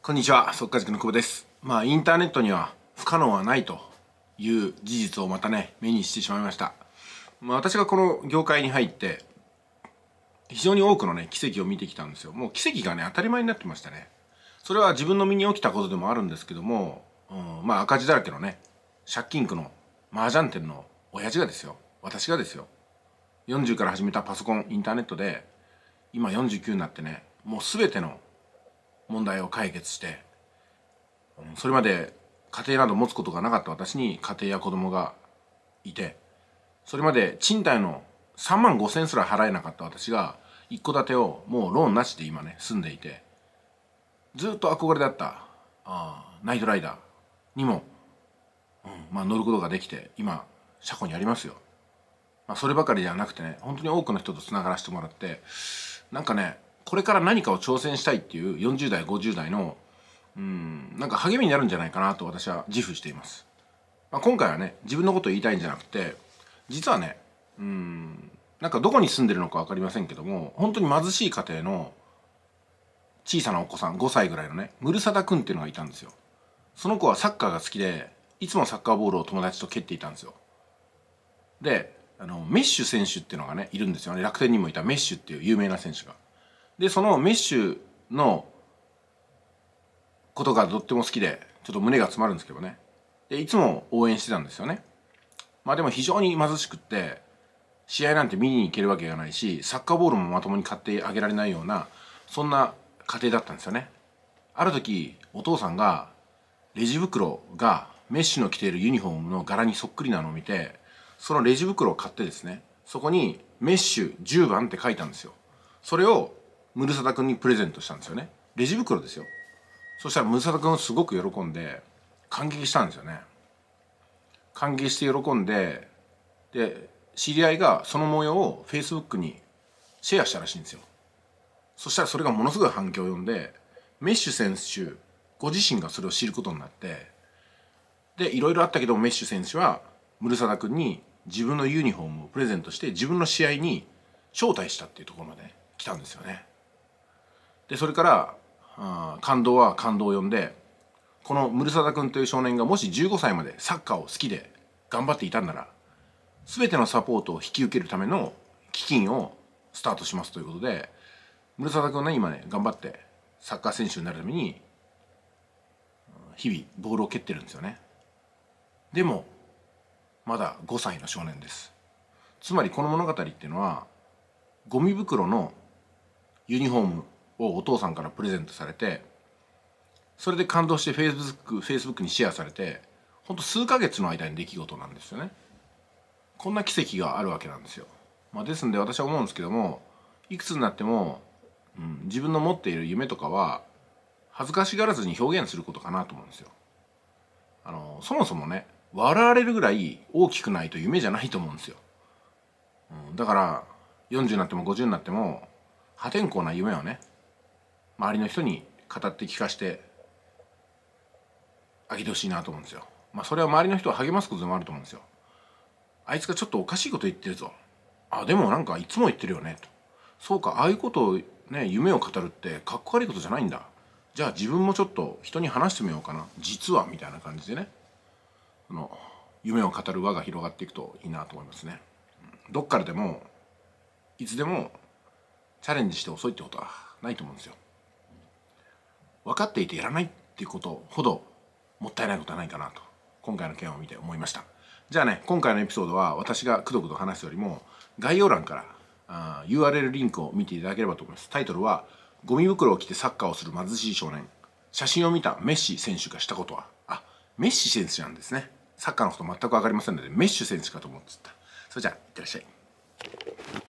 こんにちは、速稼塾の久保です。まあ、インターネットには不可能はないという事実をまたね、目にしてしまいました。まあ、私がこの業界に入って、非常に多くのね、奇跡を見てきたんですよ。もう奇跡がね、当たり前になってましたね。それは自分の身に起きたことでもあるんですけども、うん、まあ、赤字だらけのね、借金苦の麻雀店の親父がですよ。私がですよ。40から始めたパソコン、インターネットで、今49になってね、もう全ての問題を解決して、それまで家庭など持つことがなかった私に家庭や子供がいて、それまで賃貸の3万5千すら払えなかった私が、一戸建てをもうローンなしで今ね、住んでいて、ずっと憧れだった、あナイトライダーにも、うん、まあ乗ることができて、今、車庫にありますよ。まあそればかりではなくてね、本当に多くの人と繋がらせてもらって、なんかね、これから何かを挑戦したいっていう40代50代のうんなんか励みになるんじゃないかなと私は自負しています、まあ、今回はね自分のことを言いたいんじゃなくて実はねうんなんかどこに住んでるのか分かりませんけども本当に貧しい家庭の小さなお子さん5歳ぐらいのねムルサダくんっていうのがいたんですよその子はサッカーが好きでいつもサッカーボールを友達と蹴っていたんですよであのメッシュ選手っていうのがねいるんですよね楽天にもいたメッシュっていう有名な選手がでそのメッシュのことがとっても好きでちょっと胸が詰まるんですけどねでいつも応援してたんですよねまあでも非常に貧しくって試合なんて見に行けるわけがないしサッカーボールもまともに買ってあげられないようなそんな家庭だったんですよねある時お父さんがレジ袋がメッシュの着ているユニフォームの柄にそっくりなのを見てそのレジ袋を買ってですねそこにメッシュ10番って書いたんですよそれをムルサダ君にプレゼントしたんですよねレジ袋ですよそしたらムルサダ君すごく喜んで感激したんですよね感激して喜んでで知り合いがその模様をフェイスブックにシェアしたらしいんですよそしたらそれがものすごい反響を呼んでメッシュ選手ご自身がそれを知ることになってでいろいろあったけどメッシュ選手はムルサダ君に自分のユニフォームをプレゼントして自分の試合に招待したっていうところまで来たんですよね。でそれからあ感動は感動を呼んでこのムルサダ君という少年がもし15歳までサッカーを好きで頑張っていたんなら全てのサポートを引き受けるための基金をスタートしますということでムルサダ君ね今ね頑張ってサッカー選手になるために日々ボールを蹴ってるんですよねでもまだ5歳の少年ですつまりこの物語っていうのはゴミ袋のユニフォームをお父さんからプレゼントされてそれで感動してフェイスブックフェイスブックにシェアされてほんと数ヶ月の間に出来事なんですよねこんな奇跡があるわけなんですよ、まあ、ですんで私は思うんですけどもいくつになっても、うん、自分の持っている夢とかは恥ずかしがらずに表現することかなと思うんですよあのそもそもね笑われるぐらい大きくないと夢じゃないと思うんですよ、うん、だから40になっても50になっても破天荒な夢をね周りの人に語って聞かしてあげてほしいなと思うんですよ。まあそれは周りの人を励ますことでもあると思うんですよ。あいつがちょっとおかしいこと言ってるぞ。あ、でもなんかいつも言ってるよねと。そうか、ああいうことをね、夢を語るってかっこ悪いことじゃないんだ。じゃあ自分もちょっと人に話してみようかな。実はみたいな感じでね。その夢を語る輪が広がっていくといいなと思いますね。どっからでもいつでもチャレンジして遅いってことはないと思うんですよ。分かっていてやらないっていうことほどもったいないことはないかなと今回の件を見て思いましたじゃあね今回のエピソードは私がくどくど話すよりも概要欄からあ URL リンクを見ていただければと思いますタイトルは「ゴミ袋を着てサッカーをする貧しい少年」写真を見たメッシ選手がしたことはあメッシ選手なんですねサッカーのこと全く分かりませんのでメッシュ選手かと思ってたそれじゃあいってらっしゃい